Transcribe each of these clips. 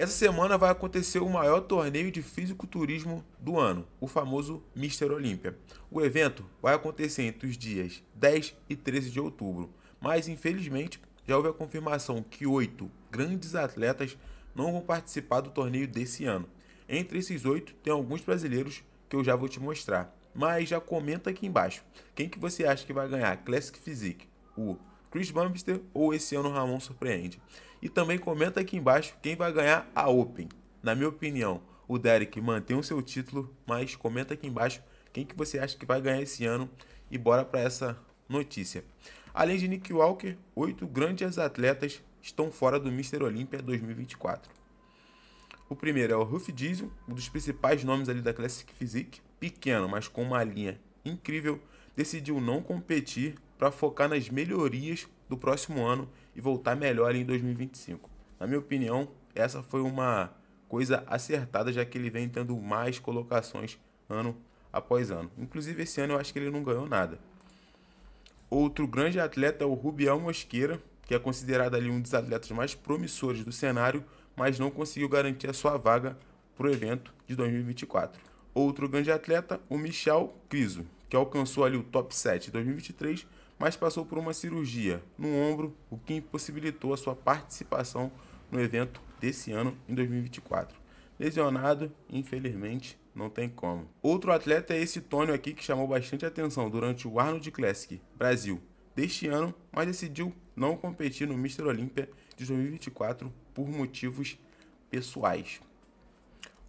Essa semana vai acontecer o maior torneio de fisiculturismo do ano, o famoso Mister Olímpia. O evento vai acontecer entre os dias 10 e 13 de outubro, mas infelizmente já houve a confirmação que oito grandes atletas não vão participar do torneio desse ano. Entre esses oito tem alguns brasileiros que eu já vou te mostrar, mas já comenta aqui embaixo quem que você acha que vai ganhar Classic Physique, o Chris Bumster ou esse ano Ramon surpreende. E também comenta aqui embaixo quem vai ganhar a Open. Na minha opinião, o Derek mantém o seu título, mas comenta aqui embaixo quem que você acha que vai ganhar esse ano e bora para essa notícia. Além de Nick Walker, oito grandes atletas estão fora do Mr. Olympia 2024. O primeiro é o Ruff Diesel, um dos principais nomes ali da Classic Physique, pequeno, mas com uma linha incrível, decidiu não competir para focar nas melhorias do próximo ano e voltar melhor em 2025. Na minha opinião, essa foi uma coisa acertada, já que ele vem tendo mais colocações ano após ano. Inclusive, esse ano eu acho que ele não ganhou nada. Outro grande atleta é o Rubião Mosqueira, que é considerado ali um dos atletas mais promissores do cenário, mas não conseguiu garantir a sua vaga para o evento de 2024. Outro grande atleta, o Michel Criso, que alcançou ali o top 7 em 2023, mas passou por uma cirurgia no ombro, o que impossibilitou a sua participação no evento desse ano em 2024. Lesionado, infelizmente, não tem como. Outro atleta é esse Tônio aqui que chamou bastante atenção durante o Arnold Classic Brasil deste ano, mas decidiu não competir no Mr. Olímpia de 2024 por motivos pessoais.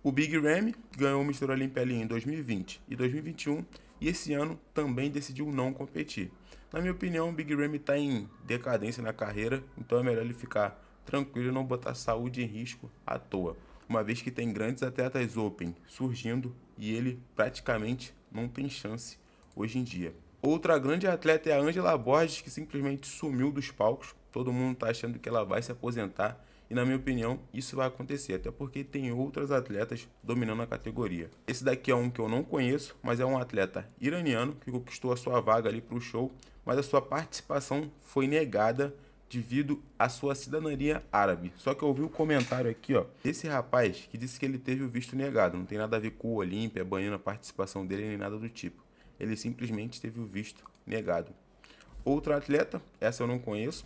O Big Ram ganhou o Mr. Olympia ali em 2020 e 2021 e esse ano também decidiu não competir. Na minha opinião, o Big Ramy está em decadência na carreira, então é melhor ele ficar tranquilo e não botar saúde em risco à toa, uma vez que tem grandes atletas Open surgindo e ele praticamente não tem chance hoje em dia. Outra grande atleta é a Angela Borges, que simplesmente sumiu dos palcos. Todo mundo está achando que ela vai se aposentar e na minha opinião, isso vai acontecer, até porque tem outras atletas dominando a categoria. Esse daqui é um que eu não conheço, mas é um atleta iraniano que conquistou a sua vaga ali para o show, mas a sua participação foi negada devido à sua cidadania árabe. Só que eu ouvi o um comentário aqui, ó, desse rapaz que disse que ele teve o visto negado, não tem nada a ver com o Olímpia, banhando a participação dele nem nada do tipo. Ele simplesmente teve o visto negado. Outra atleta, essa eu não conheço,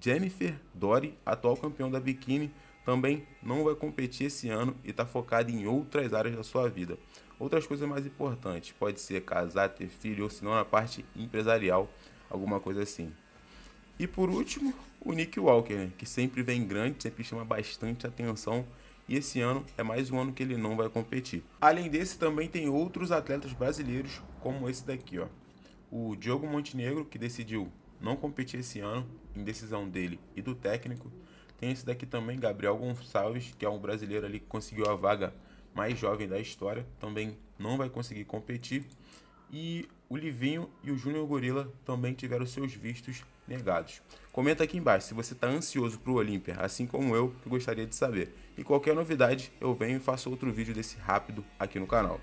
Jennifer Dory, atual campeão da biquíni, também não vai competir esse ano e está focada em outras áreas da sua vida. Outras coisas mais importantes, pode ser casar, ter filho ou se não na parte empresarial, alguma coisa assim. E por último, o Nick Walker, né? que sempre vem grande, sempre chama bastante atenção. E esse ano é mais um ano que ele não vai competir. Além desse, também tem outros atletas brasileiros, como esse daqui, ó o Diogo Montenegro, que decidiu não competir esse ano, em decisão dele e do técnico. Tem esse daqui também, Gabriel Gonçalves, que é um brasileiro ali que conseguiu a vaga mais jovem da história, também não vai conseguir competir. E o Livinho e o Júnior Gorila também tiveram seus vistos negados. Comenta aqui embaixo se você está ansioso para o Olímpia, assim como eu, que gostaria de saber. E qualquer novidade, eu venho e faço outro vídeo desse rápido aqui no canal.